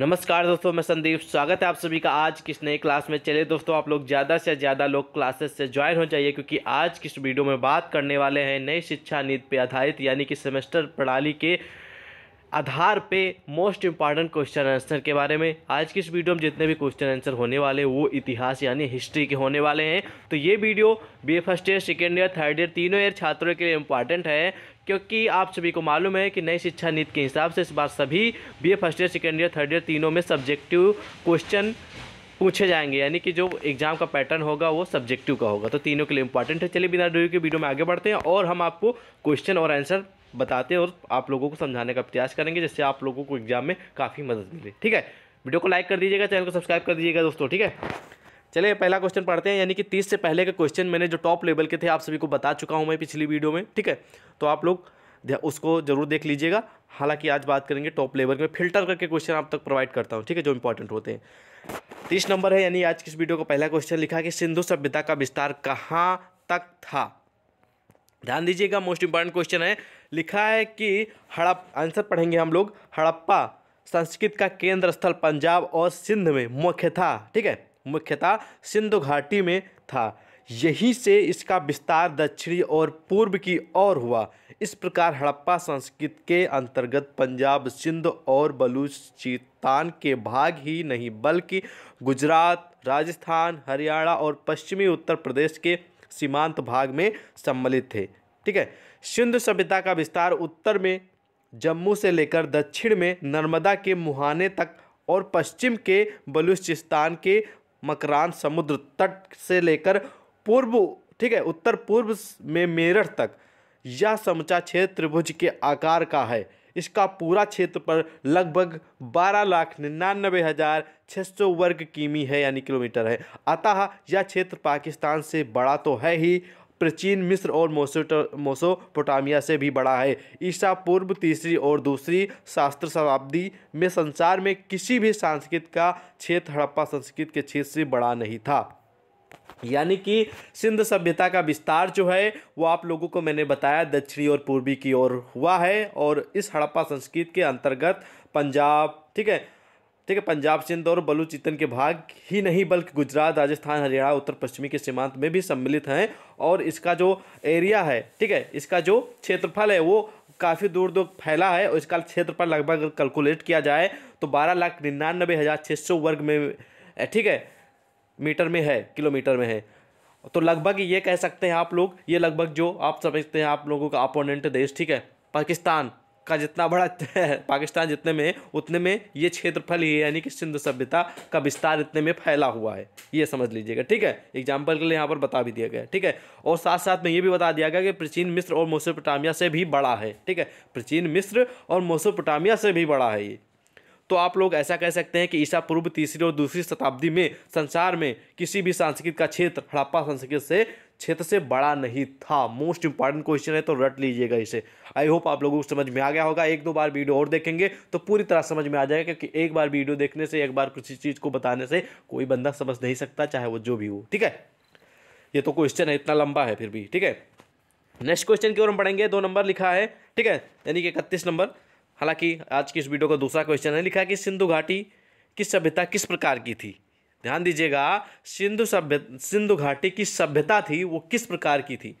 नमस्कार दोस्तों मैं संदीप स्वागत है आप सभी का आज किस नई क्लास में चलिए दोस्तों आप लोग ज़्यादा से ज़्यादा लोग क्लासेस से ज्वाइन हो जाइए क्योंकि आज किस वीडियो में बात करने वाले हैं नई शिक्षा नीति पे आधारित यानी कि सेमेस्टर प्रणाली के आधार पे मोस्ट इंपॉर्टेंट क्वेश्चन आंसर के बारे में आज की इस वीडियो में जितने भी क्वेश्चन आंसर होने वाले वो इतिहास यानी हिस्ट्री के होने वाले हैं तो ये video B first year second year third year तीनों ईयर छात्रों के लिए इंपॉर्टेंट है क्योंकि आप सभी को मालूम है कि नई शिक्षा नीति के हिसाब से इस बार सभी B first year second year third year तीनों में सब्जेक्टिव क्वेश्चन पूछे जाएंगे यानी कि जो एग्जाम का पैटर्न होगा वो सब्जेक्टिव का होगा तो तीनों के लिए इंपॉर्टेंट है चलिए बिना डिग्री के वीडियो में आगे बढ़ते हैं और हम आपको क्वेश्चन और आंसर बताते हैं और आप लोगों को समझाने का प्रयास करेंगे जिससे आप लोगों को एग्जाम में काफ़ी मदद मिले ठीक है वीडियो को लाइक कर दीजिएगा चैनल को सब्सक्राइब कर दीजिएगा दोस्तों ठीक है चलिए पहला क्वेश्चन पढ़ते हैं यानी कि तीस से पहले के क्वेश्चन मैंने जो टॉप लेवल के थे आप सभी को बता चुका हूँ मैं पिछली वीडियो में ठीक है तो आप लोग उसको जरूर देख लीजिएगा हालांकि आज बात करेंगे टॉप लेवल में फिल्टर करके क्वेश्चन आप तक प्रोवाइड करता हूँ ठीक है जो इंपॉर्टेंट होते हैं तीस नंबर है यानी आज किस वीडियो का पहला क्वेश्चन लिखा कि सिंधु सभ्यता का विस्तार कहाँ तक था ध्यान दीजिएगा मोस्ट इंपॉर्टेंट क्वेश्चन है लिखा है कि हड़प आंसर पढ़ेंगे हम लोग हड़प्पा संस्कृत का केंद्र स्थल पंजाब और सिंध में मुख्य था ठीक है मुख्यतः सिंधु घाटी में था यहीं से इसका विस्तार दक्षिणी और पूर्व की ओर हुआ इस प्रकार हड़प्पा संस्कृत के अंतर्गत पंजाब सिंध और बलूचिस्तान के भाग ही नहीं बल्कि गुजरात राजस्थान हरियाणा और पश्चिमी उत्तर प्रदेश के सीमांत भाग में सम्मिलित थे ठीक है सिंधु सभ्यता का विस्तार उत्तर में जम्मू से लेकर दक्षिण में नर्मदा के मुहाने तक और पश्चिम के बलूचिस्तान के मकरान समुद्र तट से लेकर पूर्व ठीक है उत्तर पूर्व में मेरठ तक यह समुचा क्षेत्र त्रिभुज के आकार का है इसका पूरा क्षेत्र पर लगभग बारह लाख निन्यानबे हज़ार छः सौ वर्ग किमी है यानी किलोमीटर है अतः यह क्षेत्र पाकिस्तान से बड़ा तो है ही प्राचीन मिस्र और मोसोपोटामिया से भी बड़ा है ईसा पूर्व तीसरी और दूसरी शास्त्र शताब्दी में संसार में किसी भी संस्कृत का क्षेत्र हड़प्पा संस्कृत के क्षेत्र से बड़ा नहीं था यानी कि सिंध सभ्यता का विस्तार जो है वो आप लोगों को मैंने बताया दक्षिणी और पूर्वी की ओर हुआ है और इस हड़प्पा संस्कृत के अंतर्गत पंजाब ठीक है ठीक है पंजाब सिंध और बलूचितन के भाग ही नहीं बल्कि गुजरात राजस्थान हरियाणा उत्तर पश्चिमी के सीमांत में भी सम्मिलित हैं और इसका जो एरिया है ठीक है इसका जो क्षेत्रफल है वो काफ़ी दूर दूर फैला है और इसका क्षेत्रफल लगभग कैलकुलेट किया जाए तो बारह लाख निन्यानबे हज़ार छः सौ वर्ग में ठीक है मीटर में है किलोमीटर में है तो लगभग ये कह सकते हैं आप लोग ये लगभग जो आप समझते हैं आप लोगों का अपोनेंट देश ठीक है पाकिस्तान का जितना बड़ा पाकिस्तान जितने में उतने में ये क्षेत्रफल ही है यानी कि सिंधु सभ्यता का विस्तार इतने में फैला हुआ है ये समझ लीजिएगा ठीक है एग्जाम्पल के लिए यहाँ पर बता भी दिया गया ठीक है और साथ साथ में ये भी बता दिया गया कि प्राचीन मिस्र और मोसोपोटामिया से भी बड़ा है ठीक है प्राचीन मिस्र और मोसोपोटामिया से भी बड़ा है ये तो आप लोग ऐसा कह सकते हैं कि ईसा पूर्व तीसरी और दूसरी शताब्दी में संसार में किसी भी संस्कृत का क्षेत्र हड़प्पा संस्कृत से क्षेत्र से बड़ा नहीं था मोस्ट इंपॉर्टेंट क्वेश्चन है तो रट लीजिएगा इसे आई होप आप लोगों को समझ में आ गया होगा एक दो बार वीडियो और देखेंगे तो पूरी तरह समझ में आ जाएगा क्योंकि एक बार वीडियो देखने से एक बार किसी चीज़ को बताने से कोई बंदा समझ नहीं सकता चाहे वो जो भी हो ठीक है ये तो क्वेश्चन है इतना लंबा है फिर भी ठीक है नेक्स्ट क्वेश्चन की ओर हम पढ़ेंगे दो नंबर लिखा है ठीक है यानी कि इकतीस नंबर हालांकि आज की इस वीडियो का दूसरा क्वेश्चन है लिखा कि सिंधु घाटी की सभ्यता किस प्रकार की थी ध्यान दीजिएगा सिंधु सभ्य सिंधु घाटी की सभ्यता थी वो किस प्रकार की थी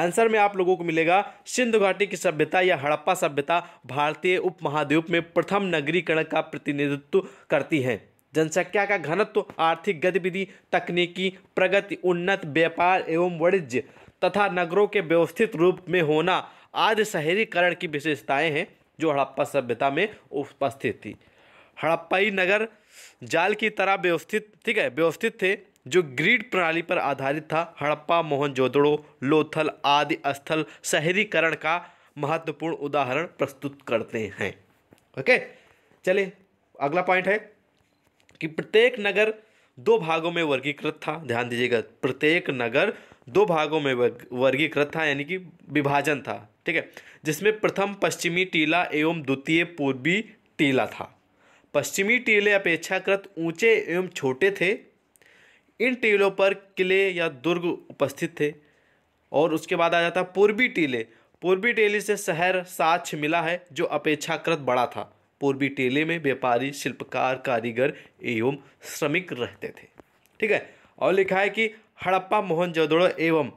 आंसर में आप लोगों को मिलेगा सिंधु घाटी की सभ्यता या हड़प्पा सभ्यता भारतीय उपमहाद्वीप में प्रथम नगरीकरण का प्रतिनिधित्व करती है जनसंख्या का घनत्व आर्थिक गतिविधि तकनीकी प्रगति उन्नत व्यापार एवं वाणिज्य तथा नगरों के व्यवस्थित रूप में होना आदि शहरीकरण की विशेषताएं हैं जो हड़प्पा सभ्यता में उपस्थित थी हड़प्पाई नगर जाल की तरह व्यवस्थित ठीक है व्यवस्थित थे जो ग्रीड प्रणाली पर आधारित था हड़प्पा मोहनजोदड़ो लोथल आदि स्थल शहरीकरण का महत्वपूर्ण उदाहरण प्रस्तुत करते हैं ओके चले अगला पॉइंट है कि प्रत्येक नगर दो भागों में वर्गीकृत था ध्यान दीजिएगा प्रत्येक नगर दो भागों में वर्गीकृत था यानी कि विभाजन था ठीक है जिसमें प्रथम पश्चिमी टीला एवं द्वितीय पूर्वी टीला था पश्चिमी टीले अपेक्षाकृत ऊंचे एवं छोटे थे इन टीलों पर किले या दुर्ग उपस्थित थे और उसके बाद आ जाता पूर्वी टीले पूर्वी टीले से शहर साक्ष मिला है जो अपेक्षाकृत बड़ा था पूर्वी टीले में व्यापारी शिल्पकार कारीगर एवं श्रमिक रहते थे ठीक है और लिखा है कि हड़प्पा मोहनजोदड़ो एवं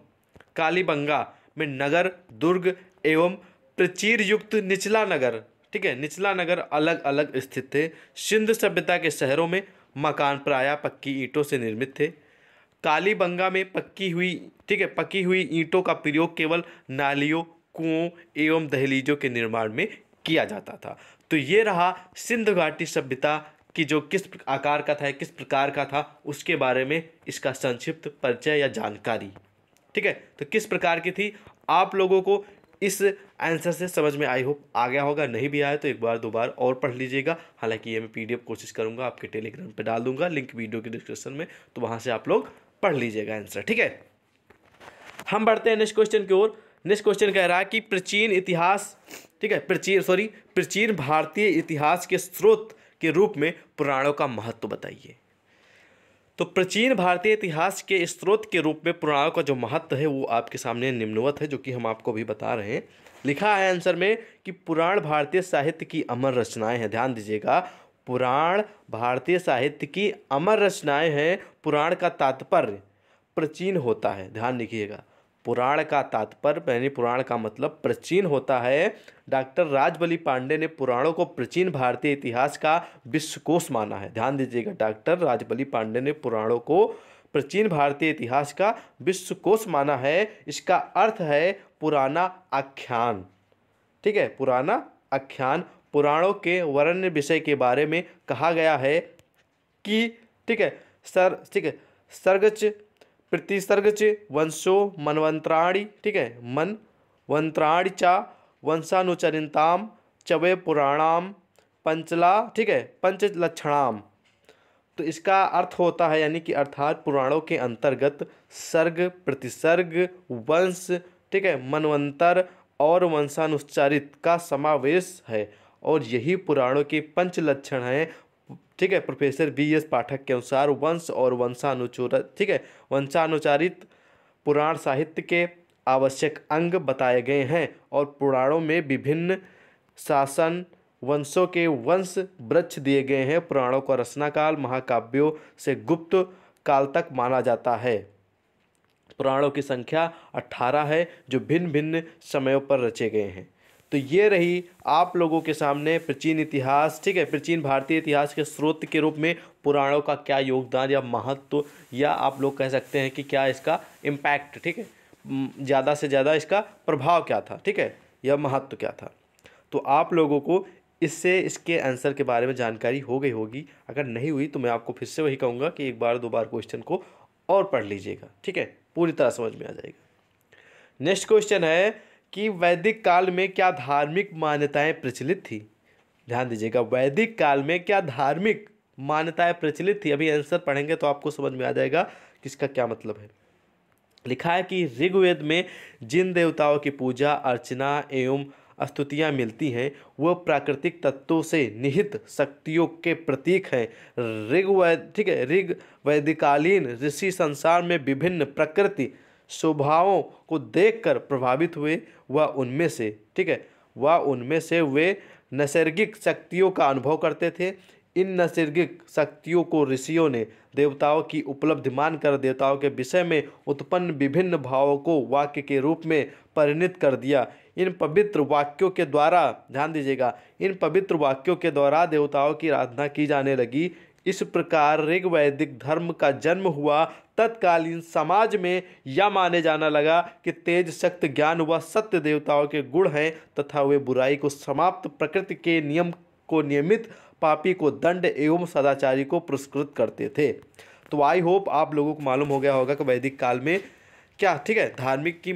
कालीबंगा में नगर दुर्ग एवं प्रचीर युक्त निचला नगर ठीक है निचला नगर अलग अलग स्थित थे सिंध सभ्यता के शहरों में मकान प्रायः पक्की ईंटों से निर्मित थे कालीबंगा में पक्की हुई ठीक है पक्की हुई ईंटों का प्रयोग केवल नालियों कुओं एवं दहलीजों के निर्माण में किया जाता था तो ये रहा सिंध घाटी सभ्यता की जो किस आकार का था किस प्रकार का था उसके बारे में इसका संक्षिप्त परिचय या जानकारी ठीक है तो किस प्रकार की थी आप लोगों को इस आंसर से समझ में आई होप आ गया होगा नहीं भी आया तो एक बार दो बार और पढ़ लीजिएगा हालांकि ये मैं पीडीएफ कोशिश करूंगा आपके टेलीग्राम पर डाल दूंगा लिंक वीडियो के डिस्क्रिप्शन में तो वहां से आप लोग पढ़ लीजिएगा आंसर ठीक है हम बढ़ते हैं नेक्स्ट क्वेश्चन की ओर नेक्स्ट क्वेश्चन कह रहा है कि प्राचीन इतिहास ठीक है प्राचीन सॉरी प्राचीन भारतीय इतिहास के स्रोत के रूप में पुराणों का महत्व बताइए तो प्राचीन भारतीय इतिहास के स्रोत के रूप में पुराणों का जो महत्व है वो आपके सामने निम्नवत है जो कि हम आपको भी बता रहे हैं लिखा है आंसर में कि पुराण भारतीय साहित्य की अमर रचनाएं हैं ध्यान दीजिएगा पुराण भारतीय साहित्य की अमर रचनाएं हैं पुराण का तात्पर्य प्राचीन होता है ध्यान रखिएगा पुराण का तात्पर्य यानी पुराण का मतलब प्राचीन होता है डॉक्टर राजबली पांडे ने पुराणों को प्राचीन भारतीय इतिहास का विश्वकोश माना है ध्यान दीजिएगा डॉक्टर राजबली पांडे ने पुराणों को प्राचीन भारतीय इतिहास का विश्वकोश माना है इसका अर्थ है पुराना आख्यान ठीक है पुराना आख्यान पुराणों के वर्ण्य विषय के बारे में कहा गया है कि ठीक है सर ठीक है सर्गच प्रतिसर्ग च वंशो मनवंतराणी ठीक है मन वंत्राणी चा वंशानुचरिताम चवे पुराणाम पंचला ठीक है पंच लक्षणाम तो इसका अर्थ होता है यानी कि अर्थात पुराणों के अंतर्गत सर्ग प्रतिसर्ग वंश ठीक है मनवंतर और वंशानुच्चारित का समावेश है और यही पुराणों के पंच लक्षण हैं ठीक है प्रोफेसर बी एस पाठक के अनुसार वंश और वंशानुचूर ठीक है वंशानुचारित पुराण साहित्य के आवश्यक अंग बताए गए हैं और पुराणों में विभिन्न शासन वंशों के वंश वृक्ष दिए गए हैं पुराणों का रचनाकाल महाकाव्यों से गुप्त काल तक माना जाता है पुराणों की संख्या अट्ठारह है जो भिन्न भिन्न समयों पर रचे गए हैं तो ये रही आप लोगों के सामने प्राचीन इतिहास ठीक है प्राचीन भारतीय इतिहास के स्रोत के रूप में पुराणों का क्या योगदान या महत्व तो, या आप लोग कह सकते हैं कि क्या इसका इम्पैक्ट ठीक है ज़्यादा से ज़्यादा इसका प्रभाव क्या था ठीक है या महत्व तो क्या था तो आप लोगों को इससे इसके आंसर के बारे में जानकारी हो गई होगी अगर नहीं हुई तो मैं आपको फिर से वही कहूँगा कि एक बार दो बार क्वेश्चन को और पढ़ लीजिएगा ठीक है पूरी तरह समझ में आ जाएगा नेक्स्ट क्वेश्चन है कि वैदिक काल में क्या धार्मिक मान्यताएं प्रचलित थी ध्यान दीजिएगा वैदिक काल में क्या धार्मिक मान्यताएं प्रचलित थी अभी आंसर पढ़ेंगे तो आपको समझ में आ जाएगा कि इसका क्या मतलब है लिखा है कि ऋग्वेद में जिन देवताओं की पूजा अर्चना एवं स्तुतियाँ मिलती हैं वो प्राकृतिक तत्वों से निहित शक्तियों के प्रतीक हैं ऋग्वैद ठीक है ऋग वैदिकालीन ऋषि संसार में विभिन्न प्रकृति स्वभावों को देखकर प्रभावित हुए व उनमें से ठीक है व उनमें से वे नैसर्गिक शक्तियों का अनुभव करते थे इन नैसर्गिक शक्तियों को ऋषियों ने देवताओं की उपलब्धि मानकर देवताओं के विषय में उत्पन्न विभिन्न भावों को वाक्य के रूप में परिणित कर दिया इन पवित्र वाक्यों के द्वारा ध्यान दीजिएगा इन पवित्र वाक्यों के द्वारा देवताओं की आराधना की जाने लगी इस प्रकार ऋग वैदिक धर्म का जन्म हुआ तत्कालीन समाज में यह माने जाना लगा कि तेज शक्त ज्ञान व सत्य देवताओं के गुण हैं तथा वे बुराई को समाप्त प्रकृति के नियम को नियमित पापी को दंड एवं सदाचारी को पुरस्कृत करते थे तो आई होप आप लोगों को मालूम हो गया होगा कि वैदिक काल में क्या ठीक है धार्मिक की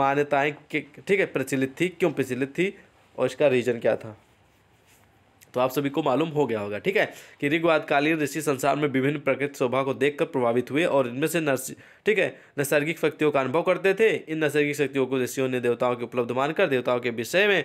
मान्यताएँ ठीक है प्रचलित थी क्यों प्रचलित थी और इसका रीज़न क्या था तो आप सभी को मालूम हो गया होगा ठीक है कि ऋग्वादकालीन ऋषि संसार में विभिन्न प्रकृति शोभा को देखकर प्रभावित हुए और इनमें से नर्स ठीक है नैसर्गिक शक्तियों का अनुभव करते थे इन नैसर्गिक शक्तियों को ऋषियों ने देवताओं के उपलब्ध मानकर देवताओं के विषय में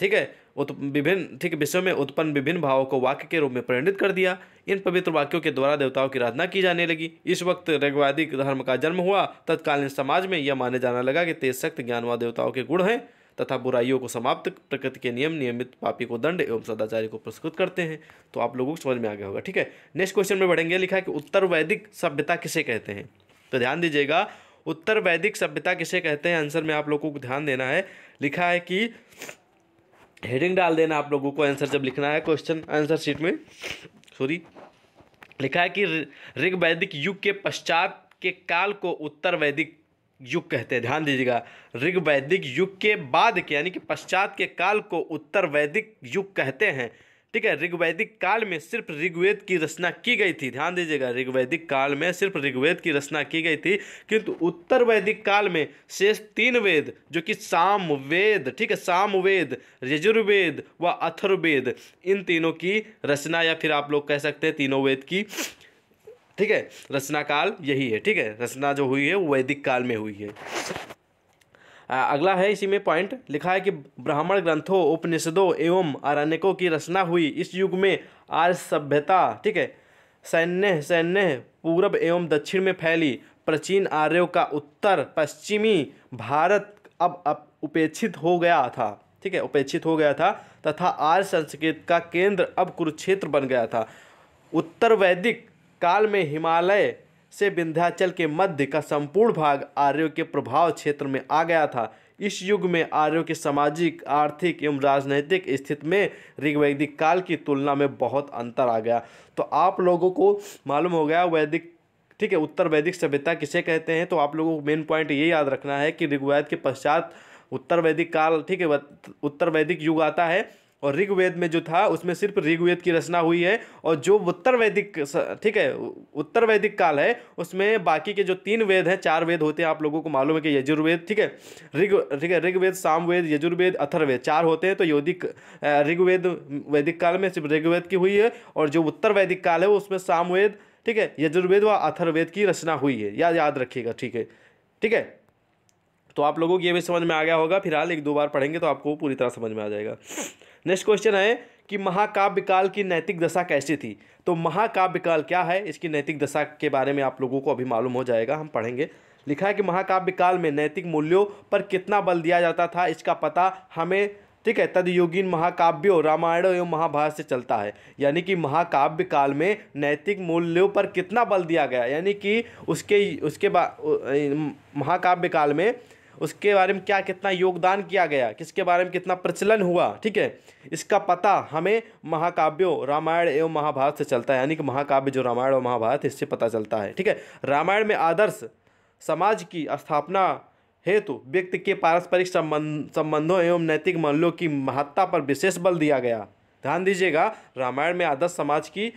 ठीक है विभिन्न ठीक विषयों में उत्पन्न विभिन्न भावों को वाक्य के रूप में परिणित कर दिया इन पवित्र वाक्यों के द्वारा देवताओं की आराधना की जाने लगी इस वक्त ऋग्वादिक धर्म का जन्म हुआ तत्कालीन समाज में यह माने जाना लगा कि तेज शक्त ज्ञानवा देवताओं के गुण हैं तथा बुराइयों को समाप्त प्रकृति के नियम नियमित पापी को दंड एवं सदाचारी को पुरस्कृत करते हैं तो आप लोगों को समझ में आ गया होगा ठीक है नेक्स्ट क्वेश्चन में बढ़ेंगे लिखा है कि उत्तर वैदिक सभ्यता किसे कहते हैं तो ध्यान दीजिएगा उत्तर वैदिक सभ्यता किसे कहते हैं आंसर में आप लोगों को ध्यान देना है लिखा है कि हेडिंग डाल देना आप लोगों को आंसर जब लिखना है क्वेश्चन आंसर शीट में सॉरी लिखा है कि ऋग वैदिक युग के पश्चात के काल को उत्तर वैदिक युग कहते हैं ध्यान दीजिएगा ऋग वैदिक युग के बाद के यानी कि पश्चात के काल को उत्तर वैदिक युग कहते हैं ठीक है ऋग्वैदिक काल में सिर्फ ऋग्वेद की रचना की गई थी ध्यान दीजिएगा ऋग्वैदिक काल में सिर्फ ऋग्वेद की रचना की गई थी किंतु उत्तर वैदिक काल में शेष तीन वेद जो कि साम वेद ठीक है साम वेद यजुर्वेद व अथर्वेद इन तीनों की रचना या फिर आप लोग कह सकते हैं तीनों वेद की ठीक है रचना काल यही है ठीक है रचना जो हुई है वो वैदिक काल में हुई है आ, अगला है इसी में पॉइंट लिखा है कि ब्राह्मण ग्रंथों उपनिषदों एवं आरण्यकों की रचना हुई इस युग में आर्य सभ्यता ठीक है सैन्य सैन्य पूर्व एवं दक्षिण में फैली प्राचीन आर्यों का उत्तर पश्चिमी भारत अब, अब उपेक्षित हो गया था ठीक है उपेक्षित हो गया था तथा आर्य संस्कृत का केंद्र अब कुरुक्षेत्र बन गया था उत्तर वैदिक काल में हिमालय से विंध्याचल के मध्य का संपूर्ण भाग आर्यों के प्रभाव क्षेत्र में आ गया था इस युग में आर्यों के सामाजिक आर्थिक एवं राजनैतिक स्थिति में ऋग्वैदिक काल की तुलना में बहुत अंतर आ गया तो आप लोगों को मालूम हो गया वैदिक ठीक है उत्तर वैदिक सभ्यता किसे कहते हैं तो आप लोगों को मेन पॉइंट ये याद रखना है कि ऋग्वैद के पश्चात उत्तर वैदिक काल ठीक है उत्तर वैदिक युग आता है और ऋग्वेद में जो था उसमें सिर्फ ऋग्वेद की रचना हुई है और जो उत्तर वैदिक ठीक है उत्तर वैदिक काल है उसमें बाकी के जो तीन वेद हैं चार वेद होते हैं आप लोगों को मालूम है कि यजुर्वेद ठीक है ऋग ठीक है ऋग्वेद सामवेद यजुर्वेद अथर्वेद चार होते हैं तो योदिक ऋग्वेद वैदिक काल में सिर्फ ऋग्वेद की हुई है और जो उत्तर वैदिक काल है उसमें सामवेद ठीक है यजुर्वेद व अथर्वेद की रचना हुई है या याद रखिएगा ठीक है ठीक है तो आप लोगों को ये भी समझ में आ गया होगा फिलहाल एक दो बार पढ़ेंगे तो आपको पूरी तरह समझ में आ जाएगा नेक्स्ट क्वेश्चन है कि महाकाव्य काल की नैतिक दशा कैसी थी तो महाकाव्य काल क्या है इसकी नैतिक दशा के बारे में आप लोगों को अभी मालूम हो जाएगा हम पढ़ेंगे लिखा है कि महाकाव्य काल में नैतिक मूल्यों पर कितना बल दिया जाता था इसका पता हमें ठीक है तदयुगीन महाकाव्यों रामायण एवं महाभारत से चलता है यानी कि महाकाव्य काल में नैतिक मूल्यों पर कितना बल दिया गया यानी कि उसके उसके बाद महाकाव्य काल में उसके बारे में क्या कितना योगदान किया गया किसके बारे में कितना प्रचलन हुआ ठीक है इसका पता हमें महाकाव्यों रामायण एवं महाभारत से चलता है यानी कि महाकाव्य जो रामायण और महाभारत इससे पता चलता है ठीक है रामायण में आदर्श समाज की स्थापना हेतु व्यक्ति के पारस्परिक संबंध संबंधों एवं नैतिक मूल्यों की महत्ता पर विशेष बल दिया गया ध्यान दीजिएगा रामायण में आदर्श समाज की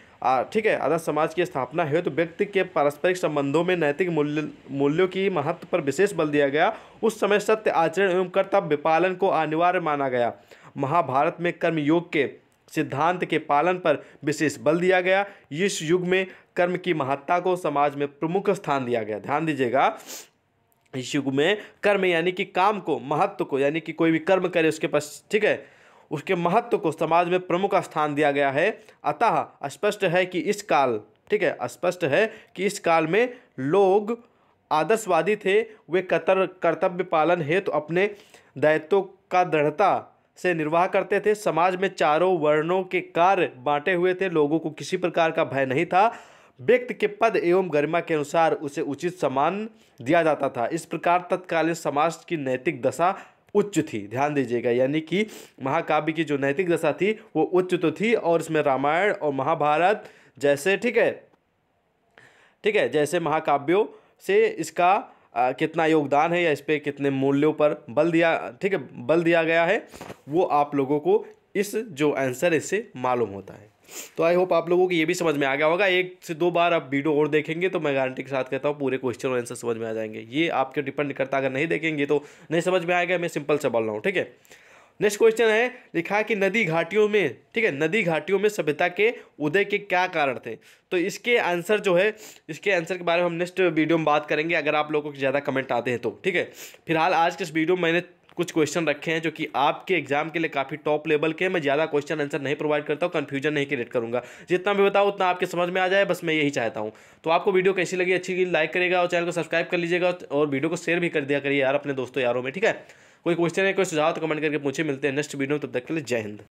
ठीक है आदर्श समाज की स्थापना है तो व्यक्ति के पारस्परिक संबंधों में नैतिक मूल्य मूल्यों की महत्व पर विशेष बल दिया गया उस समय सत्य आचरण एवं कर्तव्य पालन को अनिवार्य माना गया महाभारत में कर्मयोग के सिद्धांत के पालन पर विशेष बल दिया गया इस युग में कर्म की महत्ता को समाज में प्रमुख स्थान दिया गया ध्यान दीजिएगा इस युग में कर्म यानी कि काम को महत्व को यानी कि कोई भी कर्म करे उसके पास ठीक है उसके महत्व को समाज में प्रमुख स्थान दिया गया है अतः स्पष्ट है कि इस काल ठीक है स्पष्ट है कि इस काल में लोग आदर्शवादी थे वे कतर कर्तव्य पालन हेतु तो अपने दायित्व का दृढ़ता से निर्वाह करते थे समाज में चारों वर्णों के कार्य बांटे हुए थे लोगों को किसी प्रकार का भय नहीं था व्यक्ति के पद एवं गरिमा के अनुसार उसे उचित सम्मान दिया जाता था इस प्रकार तत्कालीन समाज की नैतिक दशा उच्च थी ध्यान दीजिएगा यानी कि महाकाव्य की जो नैतिक दशा थी वो उच्च तो थी और इसमें रामायण और महाभारत जैसे ठीक है ठीक है जैसे महाकाव्यों से इसका आ, कितना योगदान है या इस पर कितने मूल्यों पर बल दिया ठीक है बल दिया गया है वो आप लोगों को इस जो आंसर इससे मालूम होता है तो आई होप आप लोगों को ये भी समझ में आ गया होगा एक से दो बार आप वीडियो और देखेंगे तो मैं गारंटी के साथ कहता हूँ पूरे क्वेश्चन और आंसर समझ में आ जाएंगे ये आपके डिपेंड करता अगर नहीं देखेंगे तो नहीं समझ में आएगा मैं सिंपल से बोल रहा हूँ ठीक है नेक्स्ट क्वेश्चन है लिखा है कि नदी घाटियों में ठीक है नदी घाटियों में सभ्यता के उदय के क्या कारण थे तो इसके आंसर जो है इसके आंसर के बारे में हम नेक्स्ट वीडियो में बात करेंगे अगर आप लोगों को ज़्यादा कमेंट आते हैं तो ठीक है फिलहाल आज के इस वीडियो में मैंने कुछ क्वेश्चन रखे हैं जो कि आपके एग्जाम के लिए काफ़ी टॉप लेवल के हैं मैं ज़्यादा क्वेश्चन आंसर नहीं प्रोवाइड करता हूँ कंफ्यूजन नहीं क्रिएट करूँगा जितना भी बताऊँ उतना आपके समझ में आ जाए बस मैं यही चाहता हूँ तो आपको वीडियो कैसी लगी अच्छी लाइक करेगा और चैनल को सब्सक्राइब कर लीजिएगा और वीडियो को शेयर भी कर दिया करिए यार अपने दोस्तों यारों में ठीक है कोई क्वेश्चन है कोई सुझाव तो कमेंट करके पूछे मिलते हैं नेक्स्ट वीडियो में तब तक के लिए जय हिंद